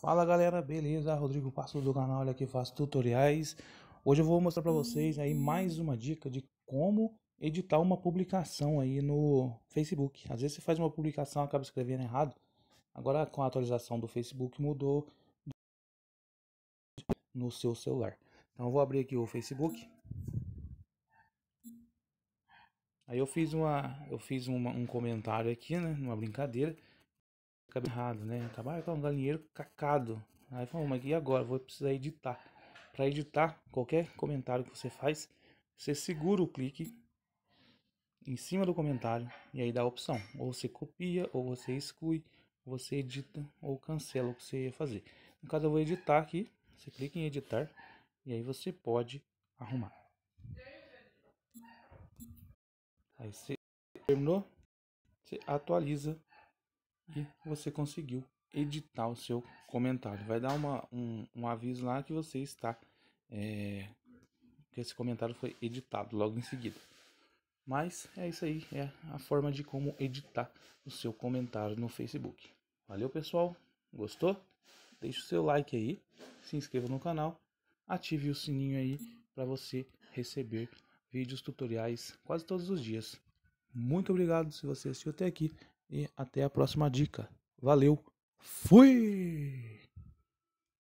Fala galera, beleza? Rodrigo Passos do canal, olha aqui faço tutoriais. Hoje eu vou mostrar para vocês aí mais uma dica de como editar uma publicação aí no Facebook. Às vezes você faz uma publicação acaba escrevendo errado. Agora com a atualização do Facebook mudou no seu celular. Então eu vou abrir aqui o Facebook. Aí eu fiz uma eu fiz uma, um comentário aqui, né, uma brincadeira. Acabei errado, né? Acabar com um galinheiro cacado. Aí falou, mas e agora? Vou precisar editar. Para editar qualquer comentário que você faz, você segura o clique em cima do comentário e aí dá a opção. Ou você copia, ou você exclui, ou você edita, ou cancela o que você ia fazer. No caso, eu vou editar aqui. Você clica em editar e aí você pode arrumar. Aí você terminou, você atualiza e você conseguiu editar o seu comentário. Vai dar uma, um, um aviso lá que você está. É, que esse comentário foi editado logo em seguida. Mas é isso aí, é a forma de como editar o seu comentário no Facebook. Valeu, pessoal. Gostou? Deixe o seu like aí, se inscreva no canal, ative o sininho aí para você receber vídeos tutoriais quase todos os dias. Muito obrigado se você assistiu até aqui. E até a próxima dica. Valeu, fui!